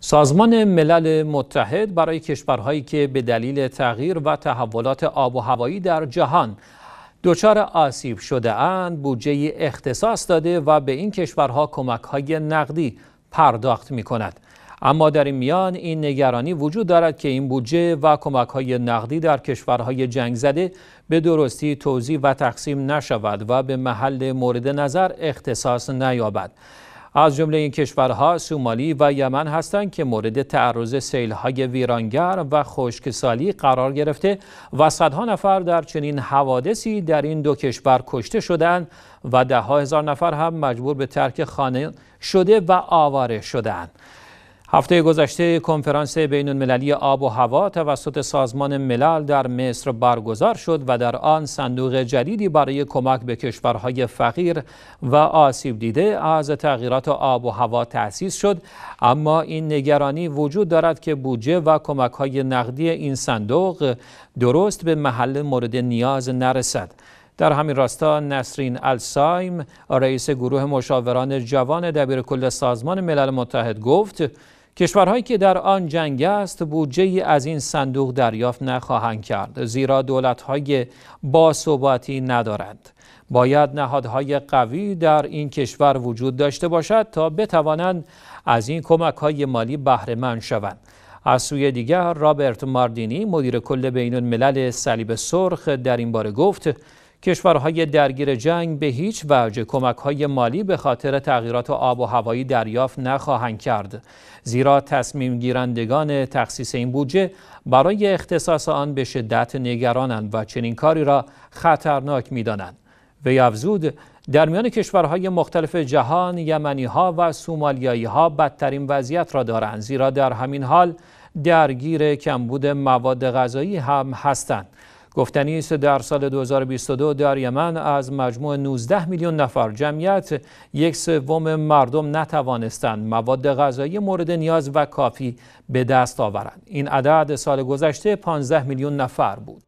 سازمان ملل متحد برای کشورهایی که به دلیل تغییر و تحولات آب و هوایی در جهان دچار آسیب شده اند بودجه اختصاص داده و به این کشورها کمک های نقدی پرداخت می کند. اما در این میان این نگرانی وجود دارد که این بودجه و کمک های نقدی در کشورهای جنگ زده به درستی توضیح و تقسیم نشود و به محل مورد نظر اختصاص نیابد. از جمله این کشورها سومالی و یمن هستند که مورد تعرض سیلهای ویرانگر و خشکسالی قرار گرفته و صدها نفر در چنین حوادثی در این دو کشور کشته شدند و ها هزار نفر هم مجبور به ترک خانه شده و آواره شدند هفته گذشته کنفرانس بین المللی آب و هوا توسط سازمان ملل در مصر برگزار شد و در آن صندوق جدیدی برای کمک به کشورهای فقیر و آسیب دیده از تغییرات آب و هوا تأسیس شد اما این نگرانی وجود دارد که بودجه و کمکهای نقدی این صندوق درست به محل مورد نیاز نرسد در همین راستا نسرین السایم رئیس گروه مشاوران جوان دبیرکل سازمان ملل متحد گفت کشورهایی که در آن جنگ است بودجه از این صندوق دریافت نخواهند کرد زیرا دولت‌های باثباتی ندارند باید نهادهای قوی در این کشور وجود داشته باشد تا بتوانند از این کمک‌های مالی بهرهمند شوند از سوی دیگر رابرت ماردینی مدیر کل بین صلیب سرخ در این باره گفت کشورهای درگیر جنگ به هیچ وجه کمکهای مالی به خاطر تغییرات آب و هوایی دریافت نخواهند کرد زیرا تصمیم گیرندگان تخصیص این بودجه برای اختصاص آن به شدت نگرانند و چنین کاری را خطرناک میدانند وی افزود در میان کشورهای مختلف جهان یمنی ها و سومالیایی ها بدترین وضعیت را دارند زیرا در همین حال درگیر کمبود مواد غذایی هم هستند گفتنی است در سال 2022 در یمن از مجموع 19 میلیون نفر جمعیت یک سوم مردم نتوانستند مواد غذایی مورد نیاز و کافی به دست آورند این عدد سال گذشته 15 میلیون نفر بود